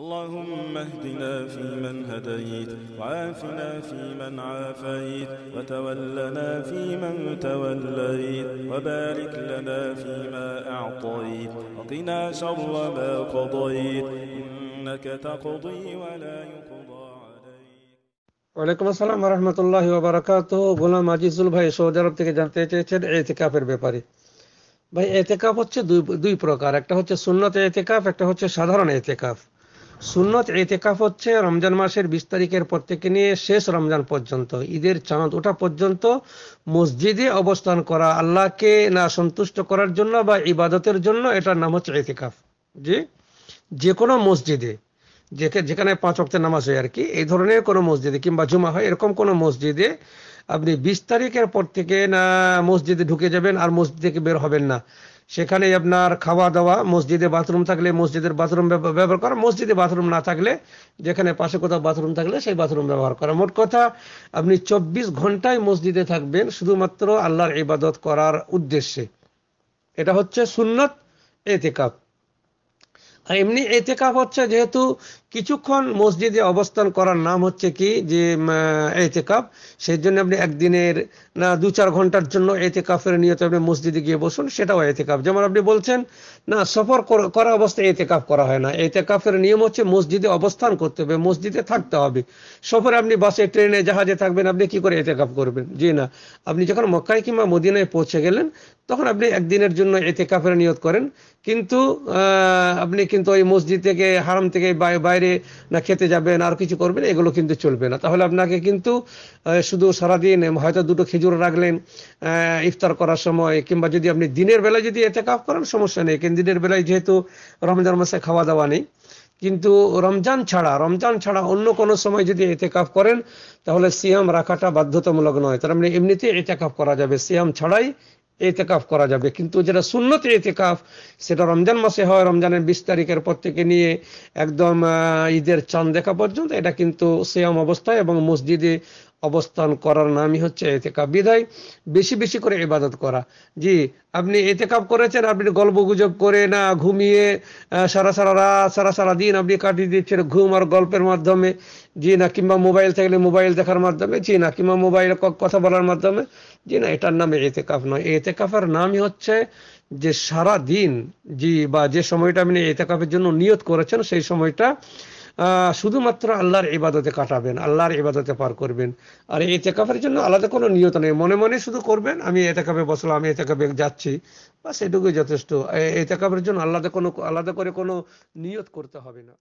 اللهم اهدنا فيمن هديت وعافنا فيمن عافيت وتولنا فيمن توليت وبارك لنا فيما أعطيت وقنا شر ما قضيت إنك تقضي ولا يقضى ওয়ালাইকুম আসসালাম রহমতুল্লাহ ওবরাকাত গোলাম আজিজুল ভাই সৌদি আরব থেকে জানতে চেয়েছেন এতেকাফের ব্যাপারে ভাই এতেকাফ হচ্ছে দুই দুই প্রকার একটা হচ্ছে সুন্নত এতেকাফ একটা হচ্ছে সাধারণ এতেকাফ সুন্নত এতেকাফ হচ্ছে রমজান মাসের বিশ তারিখের পর থেকে নিয়ে শেষ রমজান পর্যন্ত ঈদের চাঁদ ওঠা পর্যন্ত মসজিদে অবস্থান করা আল্লাহকে না সন্তুষ্ট করার জন্য বা ইবাদতের জন্য এটার নাম হচ্ছে এতেকাফ জি যে কোনো মসজিদে যেখানে পাঁচ অক্টে নামাজ হয় আর কি এই ধরনের কোনো মসজিদে কিংবা জুমা হয় এরকম কোনো মসজিদে আপনি বিশ তারিখের পর থেকে না মসজিদে ঢুকে যাবেন আর মসজিদ থেকে বের হবেন না সেখানে আপনার খাওয়া দাওয়া মসজিদে বাথরুম থাকলে মসজিদের বাথরুম ব্যবহার করা মসজিদে বাথরুম না থাকলে যেখানে পাশে কোথাও বাথরুম থাকলে সেই বাথরুম ব্যবহার করা মোট কথা আপনি চব্বিশ ঘন্টায় মসজিদে থাকবেন শুধুমাত্র আল্লাহর ইবাদত করার উদ্দেশ্যে এটা হচ্ছে সুন্নত এতেকাপ আর এমনি এতেকাপ হচ্ছে যেহেতু কিছুক্ষণ মসজিদে অবস্থান করার নাম হচ্ছে কি যে এতেকাপ সেই জন্য আপনি একদিনের না দু চার ঘন্টার জন্য এতেকাফের নিয়ত আপনি মসজিদে গিয়ে বসুন সেটাও এতেকাপ যেমন আপনি বলছেন না সফর করা অবস্থায় এতেকাপ করা হয় না এতেকাফের নিয়ম হচ্ছে মসজিদে অবস্থান করতে হবে মসজিদে থাকতে হবে সফরে আপনি বাসে ট্রেনে জাহাজে থাকবেন আপনি কি করে এতেকাপ করবেন জি না আপনি যখন মক্কায় কিংবা মদিনায় পৌঁছে গেলেন তখন আপনি একদিনের জন্য এতেকাফের নিয়ত করেন কিন্তু আপনি কিন্তু ওই মসজিদ থেকে হারাম থেকে বাইরে বাইরে না খেতে যাবেন আর কিছু করবেন এগুলো কিন্তু চলবে না তাহলে আপনাকে কিন্তু শুধু সারাদিন হয়তো দুটো খেজুর রাখলেন ইফতার করার সময় কিংবা যদি আপনি দিনের বেলায় যদি এতে কাপ করেন সমস্যা নেই কিন্তু দিনের বেলায় যেহেতু রমজান মাসে খাওয়া দাওয়া নেই কিন্তু রমজান ছাড়া রমজান ছাড়া অন্য কোনো সময় যদি এতেকাফ করেন তাহলে সিয়াম রাখাটা বাধ্যতামূলক নয় তার মানে এমনিতে এতেকাফ করা যাবে সিয়াম ছাড়াই এতেকাফ করা যাবে কিন্তু যেটা সুন্নতি এতেকাফ সেটা রমজান মাসে হয় রমজানের বিশ তারিখের পর থেকে নিয়ে একদম ঈদের চাঁদ দেখা পর্যন্ত এটা কিন্তু সেয়াম অবস্থায় এবং মসজিদে অবস্থান করার নামই হচ্ছে এতেকাপ বিদায় বেশি বেশি করে ইবাদত করা জি আপনি এতেকাপ করেছেন আপনি গল্প গুজব করে না ঘুমিয়ে সারা সারা রাত সারা সারা দিন আপনি কাটিয়ে দিচ্ছেন ঘুম আর গল্পের মাধ্যমে জি না কিংবা মোবাইল থাকলে মোবাইল দেখার মাধ্যমে জি না কিংবা মোবাইলে কথা বলার মাধ্যমে জি না এটার নামে এতেকাফ নয় এতেকাফের নামই হচ্ছে যে সারা দিন জি বা যে সময়টা আপনি এতেকাফের জন্য নিয়ত করেছেন সেই সময়টা শুধুমাত্র আল্লাহর ইবাদতে কাটাবেন আল্লাহর ইবাদতে পার করবেন আর এতে কাপের জন্য আলাদা কোনো নিয়ত নেই মনে মনে শুধু করবেন আমি এতে কাপে বসলাম আমি এতে কাপে যাচ্ছি বা সেটুকুই যথেষ্ট এতে কাপের জন্য আল্লাদা কোনো আলাদা করে কোনো নিয়ত করতে হবে না